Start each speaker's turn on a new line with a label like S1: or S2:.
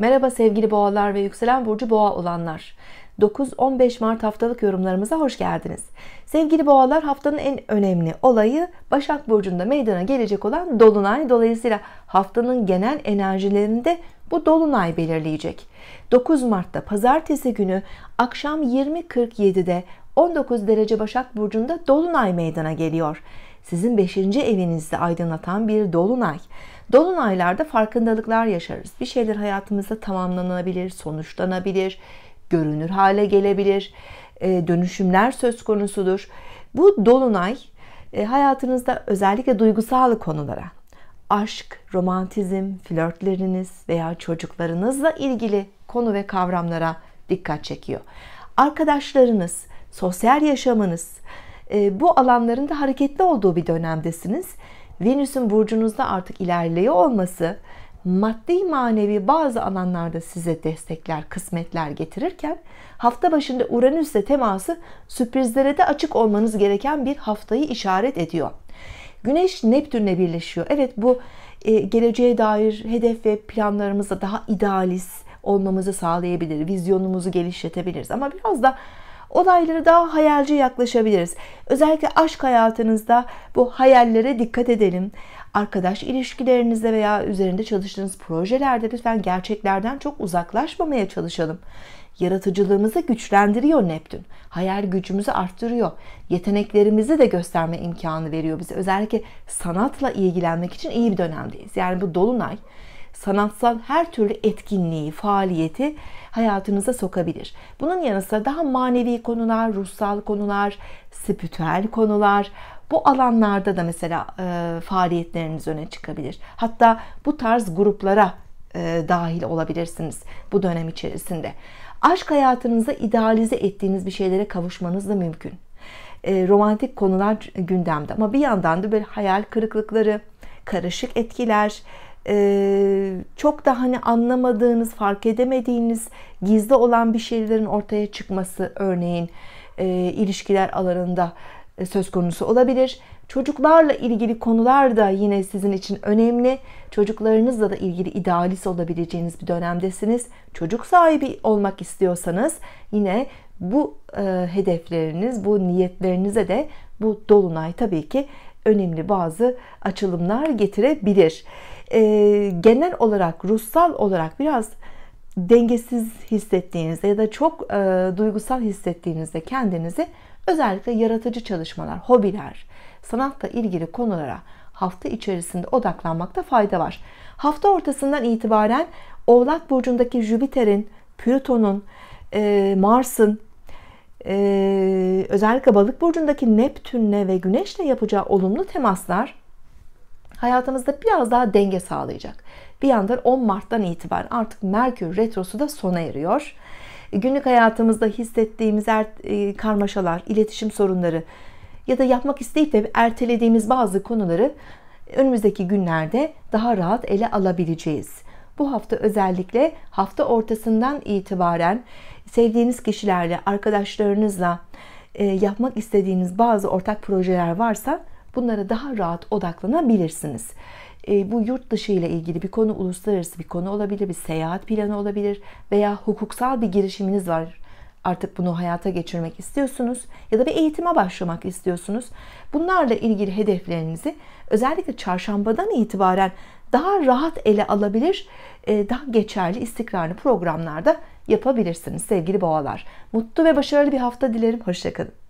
S1: Merhaba sevgili boğalar ve yükselen burcu boğa olanlar. 9-15 Mart haftalık yorumlarımıza hoş geldiniz. Sevgili boğalar haftanın en önemli olayı Başak Burcu'nda meydana gelecek olan Dolunay. Dolayısıyla haftanın genel enerjilerinde bu Dolunay belirleyecek. 9 Mart'ta pazartesi günü akşam 20.47'de 19 derece Başak Burcu'nda Dolunay meydana geliyor sizin 5. evinizde aydınlatan bir dolunay. Dolunaylarda farkındalıklar yaşarız. Bir şeyler hayatımızda tamamlanabilir, sonuçlanabilir, görünür hale gelebilir, e, dönüşümler söz konusudur. Bu dolunay e, hayatınızda özellikle duygusal konulara, aşk, romantizm, flörtleriniz veya çocuklarınızla ilgili konu ve kavramlara dikkat çekiyor. Arkadaşlarınız, sosyal yaşamınız, ee, bu alanlarında hareketli olduğu bir dönemdesiniz. Venüs'ün burcunuzda artık ilerliyor olması maddi manevi bazı alanlarda size destekler, kısmetler getirirken hafta başında Uranüs'le teması sürprizlere de açık olmanız gereken bir haftayı işaret ediyor. Güneş Neptün'le birleşiyor. Evet bu e, geleceğe dair hedef ve planlarımızda daha idealist olmamızı sağlayabilir. Vizyonumuzu geliştirebiliriz, Ama biraz da olaylara daha hayalci yaklaşabiliriz. Özellikle aşk hayatınızda bu hayallere dikkat edelim. Arkadaş ilişkilerinizde veya üzerinde çalıştığınız projelerde lütfen gerçeklerden çok uzaklaşmamaya çalışalım. Yaratıcılığımızı güçlendiriyor Neptün. Hayal gücümüzü arttırıyor. Yeteneklerimizi de gösterme imkanı veriyor bize. Özellikle sanatla ilgilenmek için iyi bir dönemdeyiz. Yani bu dolunay sanatsal her türlü etkinliği, faaliyeti hayatınıza sokabilir. Bunun yanı sıra daha manevi konular, ruhsal konular, spiritüel konular, bu alanlarda da mesela e, faaliyetleriniz öne çıkabilir. Hatta bu tarz gruplara e, dahil olabilirsiniz bu dönem içerisinde. Aşk hayatınıza idealize ettiğiniz bir şeylere kavuşmanız da mümkün. E, romantik konular gündemde ama bir yandan da böyle hayal kırıklıkları, karışık etkiler, ee, çok da hani anlamadığınız, fark edemediğiniz gizli olan bir şeylerin ortaya çıkması örneğin e, ilişkiler alanında e, söz konusu olabilir. Çocuklarla ilgili konular da yine sizin için önemli. Çocuklarınızla da ilgili idealist olabileceğiniz bir dönemdesiniz. Çocuk sahibi olmak istiyorsanız yine bu e, hedefleriniz, bu niyetlerinize de bu dolunay tabii ki önemli bazı açılımlar getirebilir e, genel olarak ruhsal olarak biraz dengesiz hissettiğinizde ya da çok e, duygusal hissettiğinizde kendinizi özellikle yaratıcı çalışmalar, hobiler, sanatla ilgili konulara hafta içerisinde odaklanmakta fayda var. Hafta ortasından itibaren Oğlak burcundaki Jüpiter'in, Plüton'un, e, Mars'ın e, özellikle Balık burcundaki Neptün'le ve Güneş'le yapacağı olumlu temaslar Hayatımızda biraz daha denge sağlayacak. Bir yandan 10 Mart'tan itibaren artık Merkür Retrosu da sona eriyor. Günlük hayatımızda hissettiğimiz er, e, karmaşalar, iletişim sorunları ya da yapmak isteyip de ertelediğimiz bazı konuları önümüzdeki günlerde daha rahat ele alabileceğiz. Bu hafta özellikle hafta ortasından itibaren sevdiğiniz kişilerle, arkadaşlarınızla e, yapmak istediğiniz bazı ortak projeler varsa bunlara daha rahat odaklanabilirsiniz. E, bu yurt dışı ile ilgili bir konu, uluslararası bir konu olabilir, bir seyahat planı olabilir veya hukuksal bir girişiminiz var. Artık bunu hayata geçirmek istiyorsunuz ya da bir eğitime başlamak istiyorsunuz. Bunlarla ilgili hedeflerinizi özellikle çarşambadan itibaren daha rahat ele alabilir, e, daha geçerli, istikrarlı programlarda yapabilirsiniz sevgili boğalar. Mutlu ve başarılı bir hafta dilerim. Hoşçakalın.